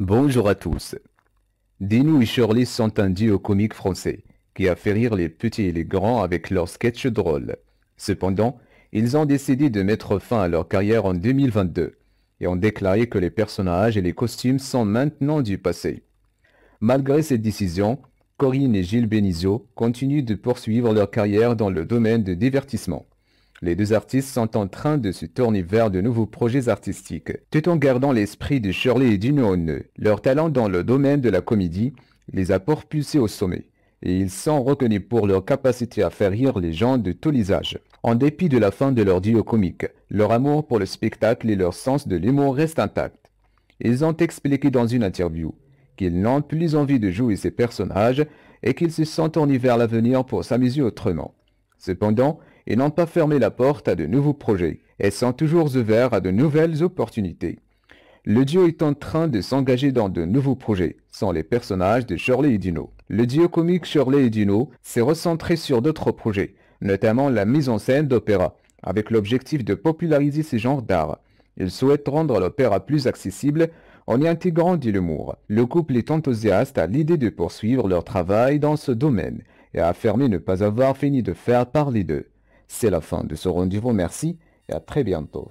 Bonjour à tous. Dino et Shirley sont un duo comique français qui a fait rire les petits et les grands avec leurs sketchs drôles. Cependant, ils ont décidé de mettre fin à leur carrière en 2022 et ont déclaré que les personnages et les costumes sont maintenant du passé. Malgré cette décision, Corinne et Gilles Benizio continuent de poursuivre leur carrière dans le domaine du divertissement. Les deux artistes sont en train de se tourner vers de nouveaux projets artistiques, tout en gardant l'esprit de Shirley et d'Inone, leur talent dans le domaine de la comédie les a propulsés au sommet, et ils sont reconnus pour leur capacité à faire rire les gens de tous les âges. En dépit de la fin de leur duo comique, leur amour pour le spectacle et leur sens de l'humour restent intacts. Ils ont expliqué dans une interview qu'ils n'ont plus envie de jouer ces personnages et qu'ils se sont tournés vers l'avenir pour s'amuser autrement. Cependant, et n'ont pas fermé la porte à de nouveaux projets et sont toujours ouverts à de nouvelles opportunités. Le duo est en train de s'engager dans de nouveaux projets, sans les personnages de Shirley et Dino. Le duo comique Shirley et Dino s'est recentré sur d'autres projets, notamment la mise en scène d'opéra, avec l'objectif de populariser ce genre d'art. Ils souhaitent rendre l'opéra plus accessible en y intégrant de l'humour. Le couple est enthousiaste à l'idée de poursuivre leur travail dans ce domaine et a affirmé ne pas avoir fini de faire parler d'eux. C'est la fin de ce rendez-vous. Merci et à très bientôt.